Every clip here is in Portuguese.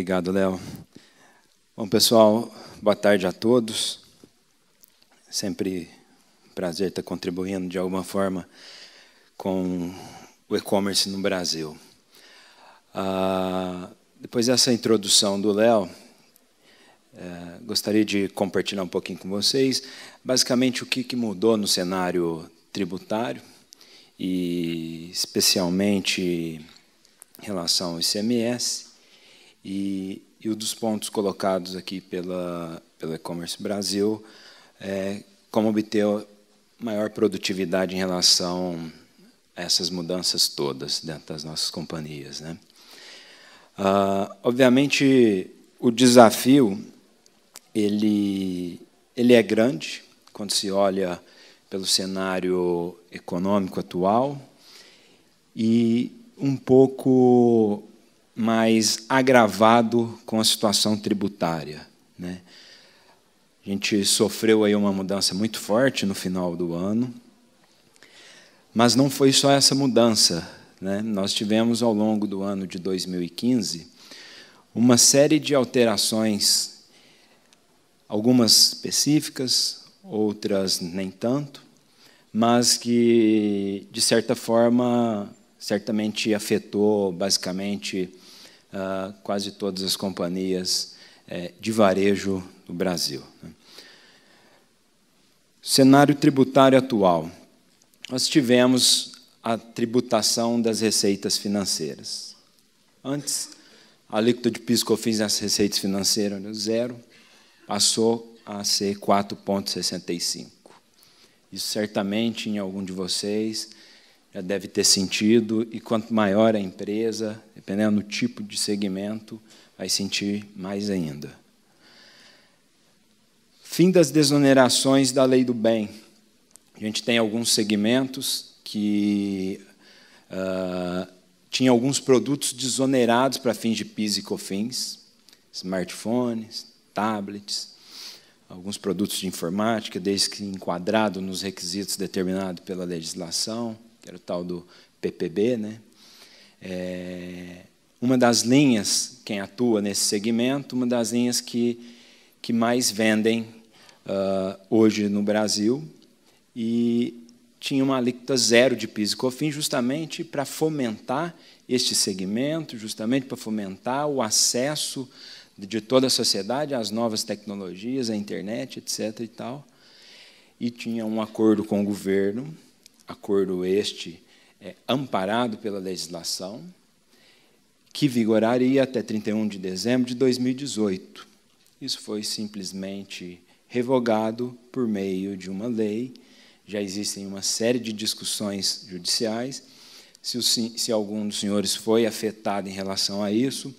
Obrigado, Léo. Bom, pessoal, boa tarde a todos. Sempre um prazer estar contribuindo de alguma forma com o e-commerce no Brasil. Ah, depois dessa introdução do Léo, é, gostaria de compartilhar um pouquinho com vocês, basicamente, o que, que mudou no cenário tributário e, especialmente, em relação ao ICMS e, e um dos pontos colocados aqui pela, pela E-Commerce Brasil é como obter maior produtividade em relação a essas mudanças todas dentro das nossas companhias. Né? Uh, obviamente, o desafio ele, ele é grande quando se olha pelo cenário econômico atual e um pouco mas agravado com a situação tributária. Né? A gente sofreu aí uma mudança muito forte no final do ano, mas não foi só essa mudança. Né? Nós tivemos ao longo do ano de 2015 uma série de alterações, algumas específicas, outras nem tanto, mas que, de certa forma, certamente afetou basicamente uh, quase todas as companhias uh, de varejo no Brasil. Né. Cenário tributário atual. Nós tivemos a tributação das receitas financeiras. Antes, a alíquota de pisco fins nas receitas financeiras era zero, passou a ser 4,65. Isso certamente em algum de vocês já deve ter sentido, e quanto maior a empresa, dependendo do tipo de segmento, vai sentir mais ainda. Fim das desonerações da lei do bem. A gente tem alguns segmentos que uh, alguns produtos desonerados para fins de PIS e COFINS, smartphones, tablets, alguns produtos de informática, desde que enquadrado nos requisitos determinados pela legislação que era o tal do PPB, né? É, uma das linhas, quem atua nesse segmento, uma das linhas que, que mais vendem uh, hoje no Brasil e tinha uma alíquota zero de PIS e COFINS justamente para fomentar este segmento, justamente para fomentar o acesso de toda a sociedade às novas tecnologias, à internet, etc. E, tal. e tinha um acordo com o governo acordo este é, amparado pela legislação, que vigoraria até 31 de dezembro de 2018. Isso foi simplesmente revogado por meio de uma lei. Já existem uma série de discussões judiciais. Se, o, se algum dos senhores foi afetado em relação a isso,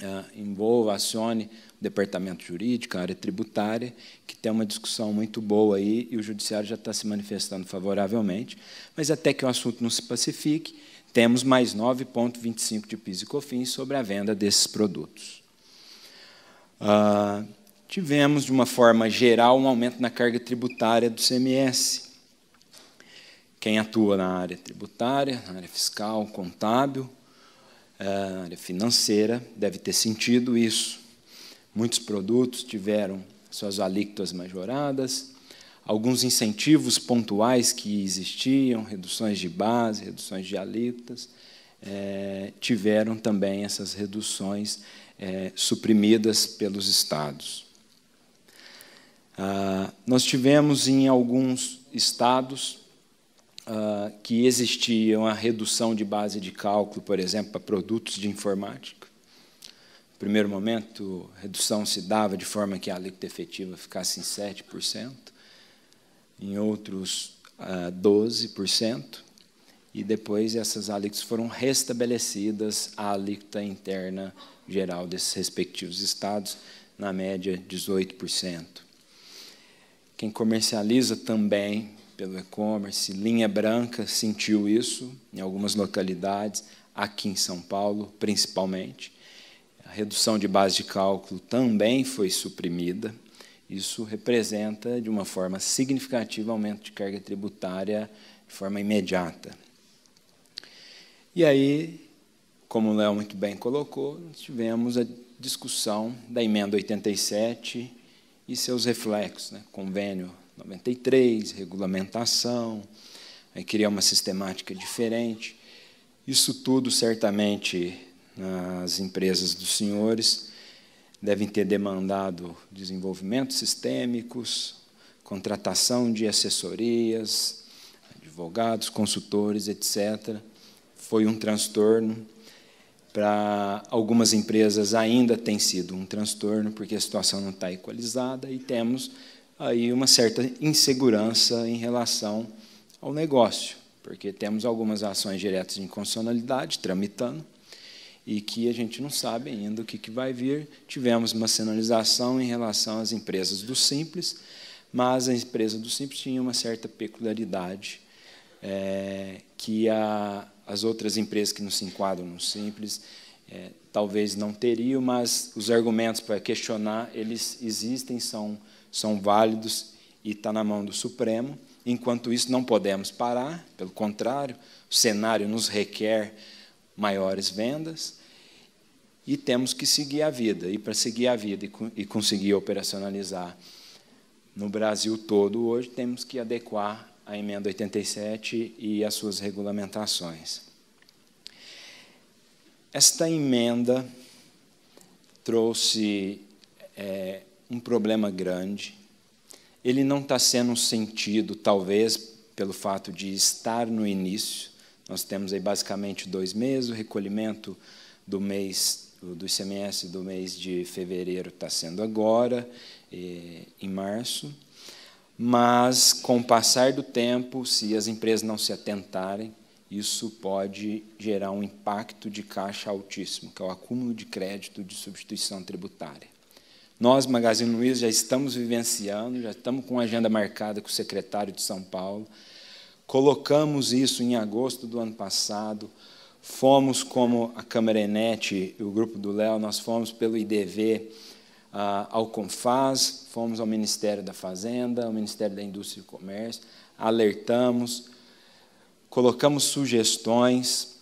ah, envolva, acione departamento jurídico, a área tributária, que tem uma discussão muito boa aí e o judiciário já está se manifestando favoravelmente. Mas até que o assunto não se pacifique, temos mais 9,25 de PIS e COFINS sobre a venda desses produtos. Ah, tivemos, de uma forma geral, um aumento na carga tributária do CMS. Quem atua na área tributária, na área fiscal, contábil, eh, na área financeira, deve ter sentido isso. Muitos produtos tiveram suas alíquotas majoradas, alguns incentivos pontuais que existiam, reduções de base, reduções de alíquotas, é, tiveram também essas reduções é, suprimidas pelos estados. Ah, nós tivemos em alguns estados ah, que existia a redução de base de cálculo, por exemplo, para produtos de informática. No primeiro momento, a redução se dava de forma que a alíquota efetiva ficasse em 7%, em outros, 12%, ah, e depois essas alíquotas foram restabelecidas à alíquota interna geral desses respectivos estados, na média 18%. Quem comercializa também pelo e-commerce, linha branca sentiu isso em algumas localidades, aqui em São Paulo principalmente a redução de base de cálculo também foi suprimida. Isso representa, de uma forma significativa, aumento de carga tributária de forma imediata. E aí, como o Léo muito bem colocou, tivemos a discussão da emenda 87 e seus reflexos, né? convênio 93, regulamentação, aí cria uma sistemática diferente. Isso tudo certamente as empresas dos senhores devem ter demandado desenvolvimentos sistêmicos, contratação de assessorias, advogados, consultores, etc. Foi um transtorno. Para algumas empresas ainda tem sido um transtorno, porque a situação não está equalizada e temos aí uma certa insegurança em relação ao negócio, porque temos algumas ações diretas de inconstitucionalidade tramitando, e que a gente não sabe ainda o que, que vai vir. Tivemos uma sinalização em relação às empresas do Simples, mas a empresa do Simples tinha uma certa peculiaridade é, que a, as outras empresas que não se enquadram no Simples é, talvez não teriam, mas os argumentos para questionar eles existem, são, são válidos e está na mão do Supremo. Enquanto isso, não podemos parar, pelo contrário, o cenário nos requer maiores vendas e temos que seguir a vida. E para seguir a vida e, conseguir operacionalizar no Brasil todo hoje, temos que adequar a emenda 87 e as suas regulamentações. Esta emenda trouxe é, um problema grande. Ele não está sendo sentido, talvez, pelo fato de estar no início, nós temos aí basicamente dois meses, o recolhimento do mês do ICMS do mês de fevereiro está sendo agora, em março. Mas, com o passar do tempo, se as empresas não se atentarem, isso pode gerar um impacto de caixa altíssimo, que é o acúmulo de crédito de substituição tributária. Nós, Magazine Luiza, já estamos vivenciando, já estamos com a agenda marcada com o secretário de São Paulo, Colocamos isso em agosto do ano passado. Fomos como a Camarenete e o grupo do Léo, nós fomos pelo IDV uh, ah, ao Confaz, fomos ao Ministério da Fazenda, ao Ministério da Indústria e Comércio, alertamos, colocamos sugestões,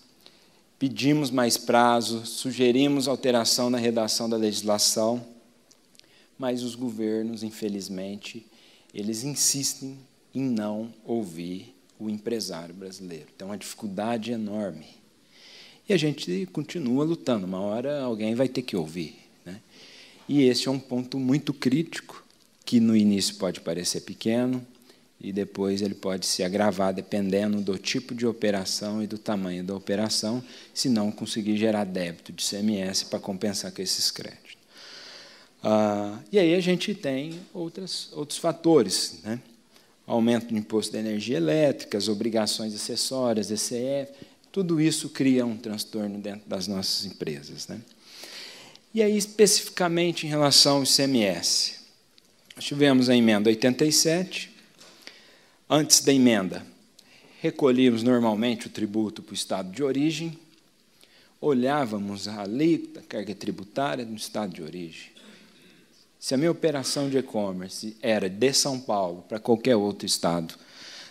pedimos mais prazo, sugerimos alteração na redação da legislação, mas os governos, infelizmente, eles insistem em não ouvir o empresário brasileiro. Então, é uma dificuldade enorme. E a gente continua lutando. Uma hora alguém vai ter que ouvir. Né? E esse é um ponto muito crítico, que no início pode parecer pequeno, e depois ele pode se agravar dependendo do tipo de operação e do tamanho da operação, se não conseguir gerar débito de CMS para compensar com esses créditos. Ah, e aí a gente tem outras, outros fatores. Né? aumento do imposto da energia elétrica, as obrigações acessórias, ECF, tudo isso cria um transtorno dentro das nossas empresas. Né? E aí, especificamente em relação ao ICMS, nós tivemos a emenda 87. Antes da emenda, recolhíamos normalmente o tributo para o estado de origem, olhávamos a alíquota, carga tributária do estado de origem. Se a minha operação de e-commerce era de São Paulo para qualquer outro estado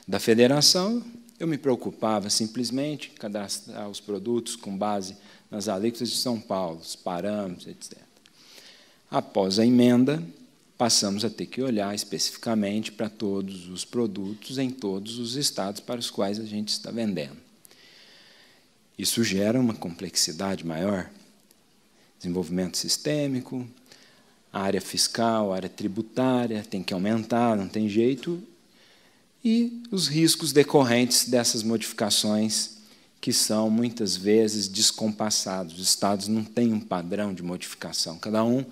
da federação, eu me preocupava simplesmente em cadastrar os produtos com base nas alíquotas de São Paulo, os parâmetros, etc. Após a emenda, passamos a ter que olhar especificamente para todos os produtos em todos os estados para os quais a gente está vendendo. Isso gera uma complexidade maior, desenvolvimento sistêmico, a área fiscal, a área tributária, tem que aumentar, não tem jeito, e os riscos decorrentes dessas modificações que são muitas vezes descompassados. Os estados não têm um padrão de modificação, cada um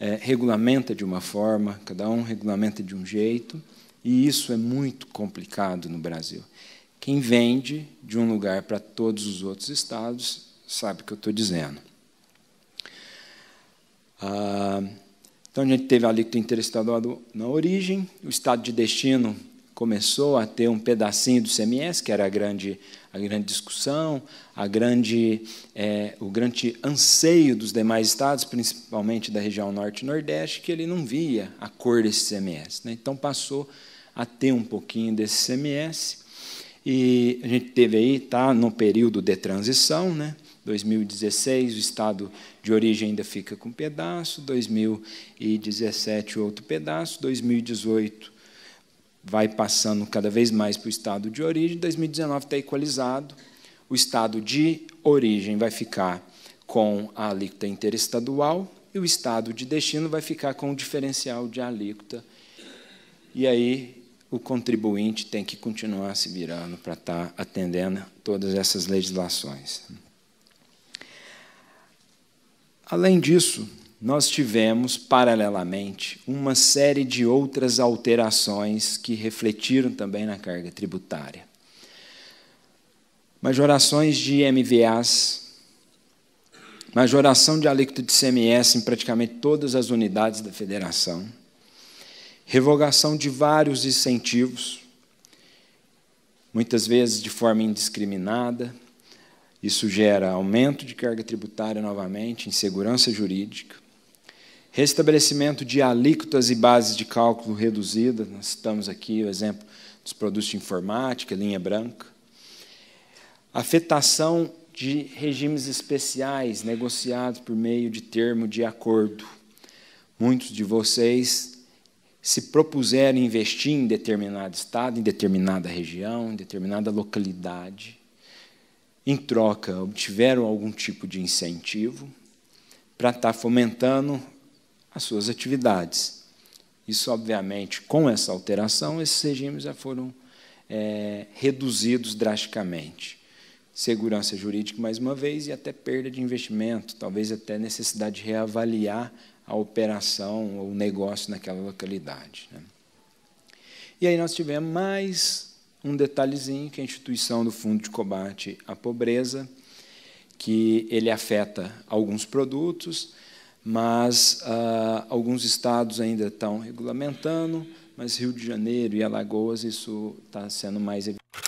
é, regulamenta de uma forma, cada um regulamenta de um jeito, e isso é muito complicado no Brasil. Quem vende de um lugar para todos os outros estados sabe o que eu estou dizendo. Ah, então a gente teve a alíquota interestadual na origem, o estado de destino começou a ter um pedacinho do CMS, que era a grande, a grande discussão, a grande, é, o grande anseio dos demais estados, principalmente da região norte e nordeste, que ele não via a cor desse CMS. Né? Então passou a ter um pouquinho desse CMS. E a gente teve aí, tá, no período de transição, né? 2016, o estado de origem ainda fica com um pedaço, 2017, outro pedaço, 2018 vai passando cada vez mais para o estado de origem, 2019 está equalizado, o estado de origem vai ficar com a alíquota interestadual e o estado de destino vai ficar com o diferencial de alíquota. E aí o contribuinte tem que continuar se virando para estar tá atendendo todas essas legislações. Além disso, nós tivemos, paralelamente, uma série de outras alterações que refletiram também na carga tributária. Majorações de MVAs, majoração de alíquota de CMS em praticamente todas as unidades da federação, revogação de vários incentivos, muitas vezes de forma indiscriminada, isso gera aumento de carga tributária novamente, insegurança jurídica, restabelecimento de alíquotas e bases de cálculo reduzidas. Nós citamos aqui o exemplo dos produtos de informática, linha branca. Afetação de regimes especiais negociados por meio de termo de acordo. Muitos de vocês se propuseram investir em determinado estado, em determinada região, em determinada localidade em troca, obtiveram algum tipo de incentivo para estar tá fomentando as suas atividades. Isso, obviamente, com essa alteração, esses regimes já foram é, reduzidos drasticamente. Segurança jurídica, mais uma vez, e até perda de investimento, talvez até necessidade de reavaliar a operação ou o negócio naquela localidade. Né? E aí nós tivemos mais um detalhezinho que é a instituição do Fundo de Combate à Pobreza, que ele afeta alguns produtos, mas ah, alguns estados ainda estão regulamentando, mas Rio de Janeiro e Alagoas isso está sendo mais evidente.